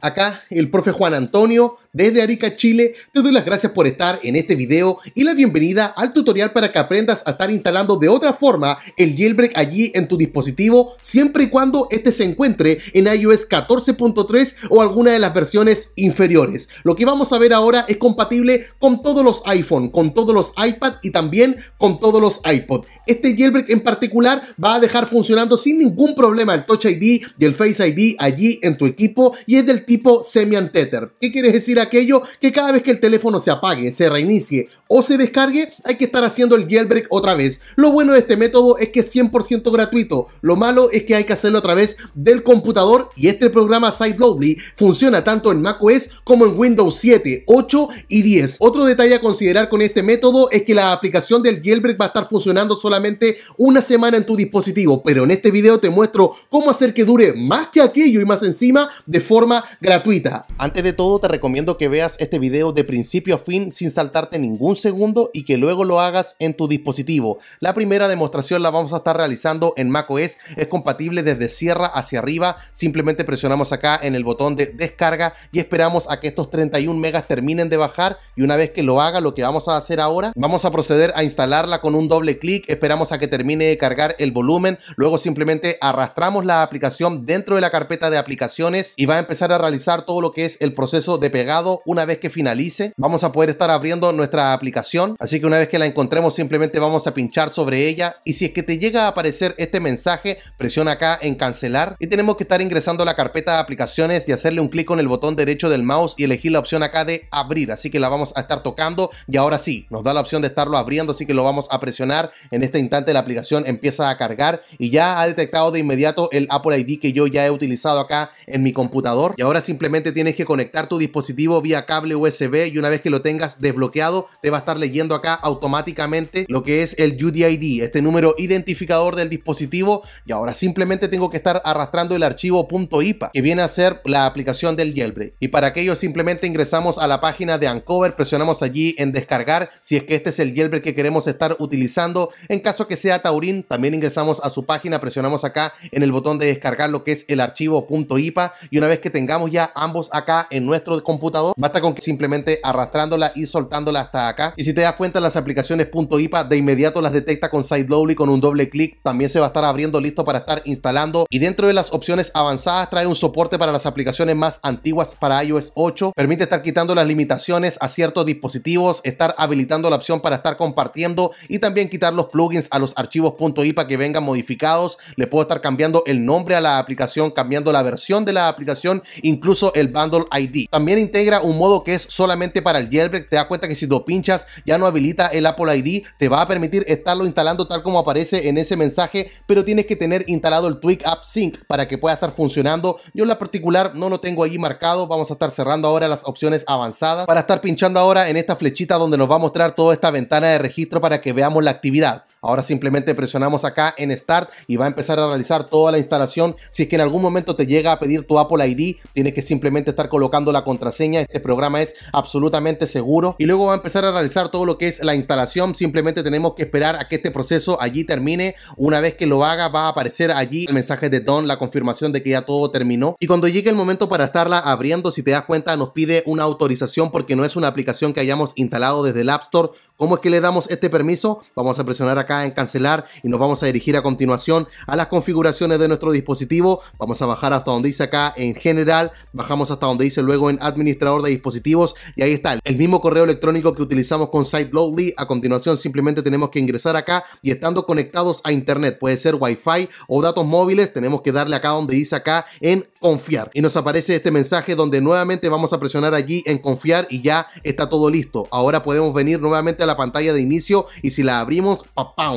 Acá el profe Juan Antonio desde Arica, Chile. Te doy las gracias por estar en este video y la bienvenida al tutorial para que aprendas a estar instalando de otra forma el jailbreak allí en tu dispositivo siempre y cuando este se encuentre en iOS 14.3 o alguna de las versiones inferiores. Lo que vamos a ver ahora es compatible con todos los iPhone, con todos los iPad y también con todos los iPod. Este jailbreak en particular va a dejar funcionando sin ningún problema el Touch ID y el Face ID allí en tu equipo y es del tipo semi-antether. ¿Qué quiere decir aquello? Que cada vez que el teléfono se apague, se reinicie o se descargue, hay que estar haciendo el jailbreak otra vez. Lo bueno de este método es que es 100% gratuito. Lo malo es que hay que hacerlo a través del computador y este programa Sideloadly funciona tanto en macOS como en Windows 7, 8 y 10. Otro detalle a considerar con este método es que la aplicación del jailbreak va a estar funcionando solamente una semana en tu dispositivo, pero en este video te muestro cómo hacer que dure más que aquello y más encima de forma gratuita. Antes de todo te recomiendo que veas este video de principio a fin sin saltarte ningún segundo y que luego lo hagas en tu dispositivo. La primera demostración la vamos a estar realizando en macOS. Es compatible desde Sierra hacia arriba. Simplemente presionamos acá en el botón de descarga y esperamos a que estos 31 megas terminen de bajar. Y una vez que lo haga, lo que vamos a hacer ahora, vamos a proceder a instalarla con un doble clic. Esperamos a que termine de cargar el volumen. Luego simplemente arrastramos la aplicación dentro de la carpeta de aplicaciones y va a empezar a realizar todo lo que es el proceso de pegado. Una vez que finalice, vamos a poder estar abriendo nuestra aplicación así que una vez que la encontremos simplemente vamos a pinchar sobre ella y si es que te llega a aparecer este mensaje, presiona acá en cancelar y tenemos que estar ingresando a la carpeta de aplicaciones y hacerle un clic con el botón derecho del mouse y elegir la opción acá de abrir, así que la vamos a estar tocando y ahora sí, nos da la opción de estarlo abriendo, así que lo vamos a presionar, en este instante la aplicación empieza a cargar y ya ha detectado de inmediato el Apple ID que yo ya he utilizado acá en mi computador y ahora simplemente tienes que conectar tu dispositivo vía cable USB y una vez que lo tengas desbloqueado te va estar leyendo acá automáticamente lo que es el UDID, este número identificador del dispositivo. Y ahora simplemente tengo que estar arrastrando el archivo .ipa, que viene a ser la aplicación del jailbreak. Y para aquello simplemente ingresamos a la página de Uncover, presionamos allí en descargar, si es que este es el jailbreak que queremos estar utilizando. En caso que sea Taurin, también ingresamos a su página, presionamos acá en el botón de descargar lo que es el archivo .ipa y una vez que tengamos ya ambos acá en nuestro computador, basta con que simplemente arrastrándola y soltándola hasta acá y si te das cuenta, las aplicaciones .ipa de inmediato las detecta con y con un doble clic. También se va a estar abriendo listo para estar instalando. Y dentro de las opciones avanzadas trae un soporte para las aplicaciones más antiguas para iOS 8. Permite estar quitando las limitaciones a ciertos dispositivos, estar habilitando la opción para estar compartiendo y también quitar los plugins a los archivos .ipa que vengan modificados. Le puedo estar cambiando el nombre a la aplicación, cambiando la versión de la aplicación, incluso el bundle ID. También integra un modo que es solamente para el jailbreak. Te das cuenta que si lo pinchas ya no habilita el Apple ID, te va a permitir estarlo instalando tal como aparece en ese mensaje, pero tienes que tener instalado el Tweak App Sync para que pueda estar funcionando. Yo en la particular no lo tengo allí marcado, vamos a estar cerrando ahora las opciones avanzadas para estar pinchando ahora en esta flechita donde nos va a mostrar toda esta ventana de registro para que veamos la actividad. Ahora simplemente presionamos acá en Start y va a empezar a realizar toda la instalación. Si es que en algún momento te llega a pedir tu Apple ID, tienes que simplemente estar colocando la contraseña. Este programa es absolutamente seguro. Y luego va a empezar a todo lo que es la instalación. Simplemente tenemos que esperar a que este proceso allí termine. Una vez que lo haga, va a aparecer allí el mensaje de Don, la confirmación de que ya todo terminó. Y cuando llegue el momento para estarla abriendo, si te das cuenta, nos pide una autorización porque no es una aplicación que hayamos instalado desde el App Store. ¿Cómo es que le damos este permiso? Vamos a presionar acá en cancelar y nos vamos a dirigir a continuación a las configuraciones de nuestro dispositivo. Vamos a bajar hasta donde dice acá en general, bajamos hasta donde dice luego en administrador de dispositivos y ahí está el mismo correo electrónico que utilizamos con Site A continuación, simplemente tenemos que ingresar acá y estando conectados a internet, puede ser Wi-Fi o datos móviles, tenemos que darle acá donde dice acá en confiar. Y nos aparece este mensaje donde nuevamente vamos a presionar allí en confiar y ya está todo listo. Ahora podemos venir nuevamente a la pantalla de inicio y si la abrimos,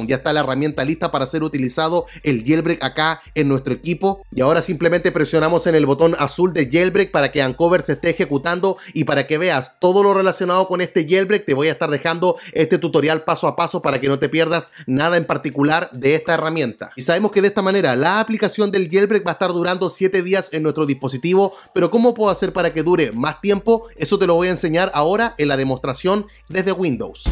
ya está la herramienta lista para ser utilizado el jailbreak acá en nuestro equipo. Y ahora simplemente presionamos en el botón azul de jailbreak para que Ancover se esté ejecutando y para que veas todo lo relacionado con este jailbreak. Te voy voy a estar dejando este tutorial paso a paso para que no te pierdas nada en particular de esta herramienta. Y sabemos que de esta manera la aplicación del jailbreak va a estar durando 7 días en nuestro dispositivo, pero ¿cómo puedo hacer para que dure más tiempo? Eso te lo voy a enseñar ahora en la demostración desde Windows.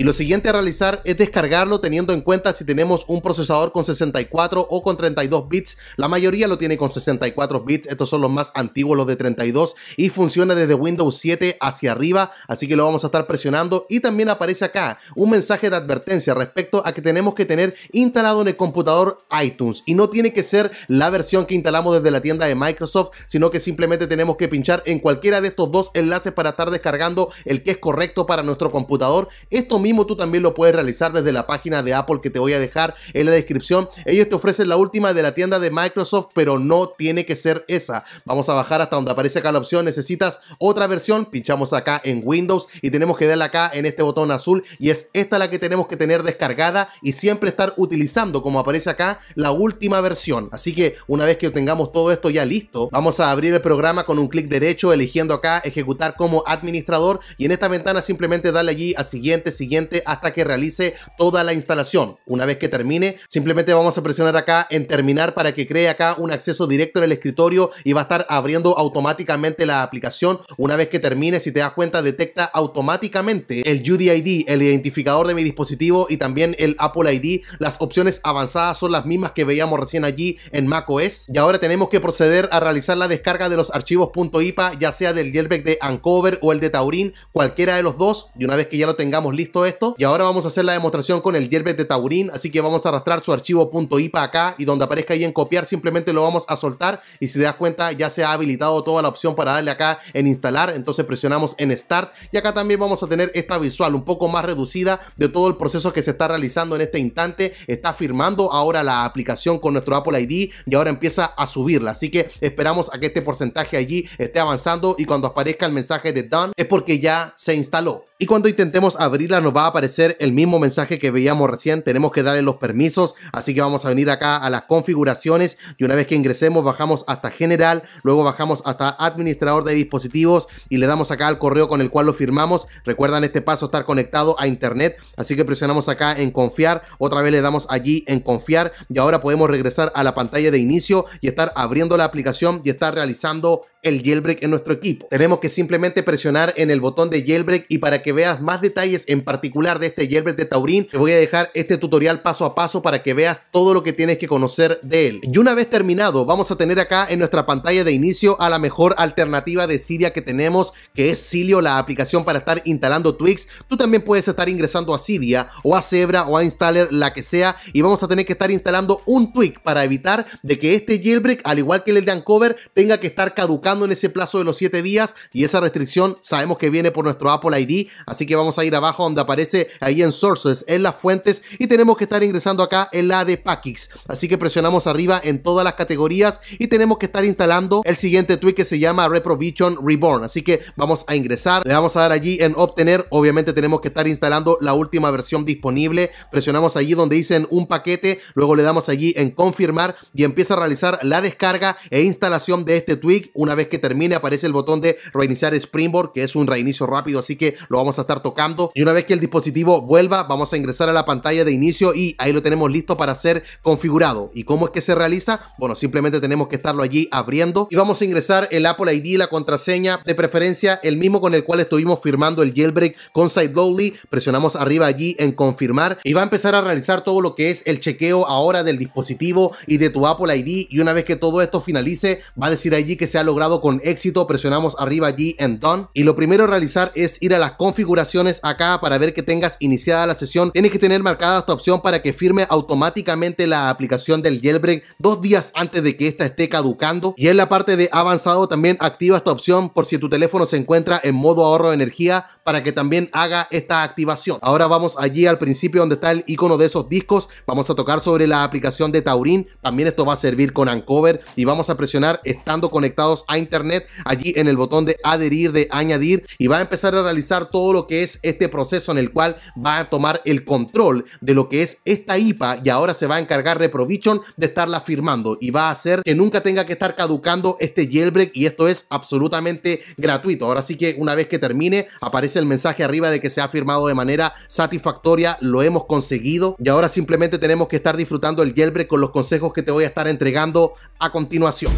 Y lo siguiente a realizar es descargarlo teniendo en cuenta si tenemos un procesador con 64 o con 32 bits. La mayoría lo tiene con 64 bits, estos son los más antiguos, los de 32, y funciona desde Windows 7 hacia arriba, así que lo vamos a estar presionando. Y también aparece acá un mensaje de advertencia respecto a que tenemos que tener instalado en el computador iTunes. Y no tiene que ser la versión que instalamos desde la tienda de Microsoft, sino que simplemente tenemos que pinchar en cualquiera de estos dos enlaces para estar descargando el que es correcto para nuestro computador. Esto mismo tú también lo puedes realizar desde la página de Apple que te voy a dejar en la descripción. Ellos te ofrecen la última de la tienda de Microsoft, pero no tiene que ser esa. Vamos a bajar hasta donde aparece acá la opción. Necesitas otra versión. Pinchamos acá en Windows y tenemos que darle acá en este botón azul. Y es esta la que tenemos que tener descargada y siempre estar utilizando, como aparece acá, la última versión. Así que una vez que tengamos todo esto ya listo, vamos a abrir el programa con un clic derecho, eligiendo acá ejecutar como administrador. Y en esta ventana simplemente darle allí a siguiente, siguiente hasta que realice toda la instalación. Una vez que termine, simplemente vamos a presionar acá en terminar para que cree acá un acceso directo en el escritorio y va a estar abriendo automáticamente la aplicación. Una vez que termine, si te das cuenta, detecta automáticamente el UDID, el identificador de mi dispositivo y también el Apple ID. Las opciones avanzadas son las mismas que veíamos recién allí en macOS. Y ahora tenemos que proceder a realizar la descarga de los archivos .ipa, ya sea del jailbreak de Ancover o el de Taurin, cualquiera de los dos. Y una vez que ya lo tengamos listo, esto. Y ahora vamos a hacer la demostración con el Yerbet de Taurín, así que vamos a arrastrar su archivo .ipa acá y donde aparezca ahí en copiar simplemente lo vamos a soltar y si te das cuenta ya se ha habilitado toda la opción para darle acá en instalar, entonces presionamos en start y acá también vamos a tener esta visual un poco más reducida de todo el proceso que se está realizando en este instante, está firmando ahora la aplicación con nuestro Apple ID y ahora empieza a subirla, así que esperamos a que este porcentaje allí esté avanzando y cuando aparezca el mensaje de done es porque ya se instaló. Y cuando intentemos abrirla nos va a aparecer el mismo mensaje que veíamos recién. Tenemos que darle los permisos, así que vamos a venir acá a las configuraciones y una vez que ingresemos bajamos hasta general, luego bajamos hasta administrador de dispositivos y le damos acá al correo con el cual lo firmamos. Recuerdan este paso estar conectado a internet, así que presionamos acá en confiar, otra vez le damos allí en confiar y ahora podemos regresar a la pantalla de inicio y estar abriendo la aplicación y estar realizando el jailbreak en nuestro equipo. Tenemos que simplemente presionar en el botón de jailbreak y para que veas más detalles en particular de este jailbreak de Taurin, te voy a dejar este tutorial paso a paso para que veas todo lo que tienes que conocer de él. Y una vez terminado, vamos a tener acá en nuestra pantalla de inicio a la mejor alternativa de Cydia que tenemos, que es Cilio, la aplicación para estar instalando Twix. Tú también puedes estar ingresando a Cydia o a Zebra o a Installer, la que sea, y vamos a tener que estar instalando un Twix para evitar de que este jailbreak, al igual que el de Uncover, tenga que estar caducado en ese plazo de los 7 días y esa restricción sabemos que viene por nuestro Apple ID, así que vamos a ir abajo donde aparece ahí en Sources, en las fuentes y tenemos que estar ingresando acá en la de packs, así que presionamos arriba en todas las categorías y tenemos que estar instalando el siguiente tweet que se llama Reprovision Reborn, así que vamos a ingresar, le vamos a dar allí en obtener, obviamente tenemos que estar instalando la última versión disponible, presionamos allí donde dicen un paquete, luego le damos allí en confirmar y empieza a realizar la descarga e instalación de este tweak una vez vez que termine aparece el botón de reiniciar Springboard, que es un reinicio rápido, así que lo vamos a estar tocando. Y una vez que el dispositivo vuelva, vamos a ingresar a la pantalla de inicio y ahí lo tenemos listo para ser configurado. ¿Y cómo es que se realiza? Bueno, simplemente tenemos que estarlo allí abriendo y vamos a ingresar el Apple ID, la contraseña, de preferencia el mismo con el cual estuvimos firmando el jailbreak con SideLowly. Presionamos arriba allí en confirmar y va a empezar a realizar todo lo que es el chequeo ahora del dispositivo y de tu Apple ID. Y una vez que todo esto finalice, va a decir allí que se ha logrado con éxito, presionamos arriba allí en Done. Y lo primero a realizar es ir a las configuraciones acá para ver que tengas iniciada la sesión. Tienes que tener marcada esta opción para que firme automáticamente la aplicación del jailbreak dos días antes de que esta esté caducando. Y en la parte de avanzado también activa esta opción por si tu teléfono se encuentra en modo ahorro de energía para que también haga esta activación. Ahora vamos allí al principio donde está el icono de esos discos. Vamos a tocar sobre la aplicación de Taurin. También esto va a servir con Uncover y vamos a presionar estando conectados a internet, allí en el botón de adherir, de añadir, y va a empezar a realizar todo lo que es este proceso en el cual va a tomar el control de lo que es esta IPA y ahora se va a encargar Reprovision de estarla firmando y va a hacer que nunca tenga que estar caducando este jailbreak y esto es absolutamente gratuito. Ahora sí que una vez que termine aparece el mensaje arriba de que se ha firmado de manera satisfactoria, lo hemos conseguido y ahora simplemente tenemos que estar disfrutando el jailbreak con los consejos que te voy a estar entregando a continuación.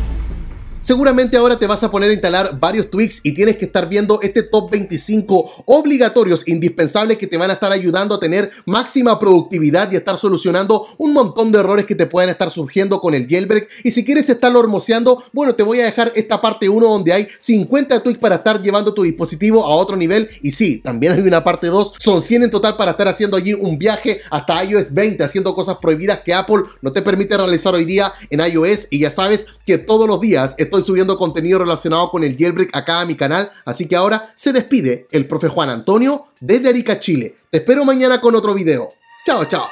Seguramente ahora te vas a poner a instalar varios tweaks y tienes que estar viendo este top 25 obligatorios, indispensables que te van a estar ayudando a tener máxima productividad y estar solucionando un montón de errores que te pueden estar surgiendo con el jailbreak. Y si quieres estarlo hermoseando, bueno, te voy a dejar esta parte 1 donde hay 50 tweaks para estar llevando tu dispositivo a otro nivel. Y sí, también hay una parte 2, son 100 en total para estar haciendo allí un viaje hasta iOS 20, haciendo cosas prohibidas que Apple no te permite realizar hoy día en iOS. Y ya sabes que todos los días estoy subiendo contenido relacionado con el jailbreak acá a mi canal, así que ahora se despide el profe Juan Antonio desde Arica, Chile. Te espero mañana con otro video. Chao, chao.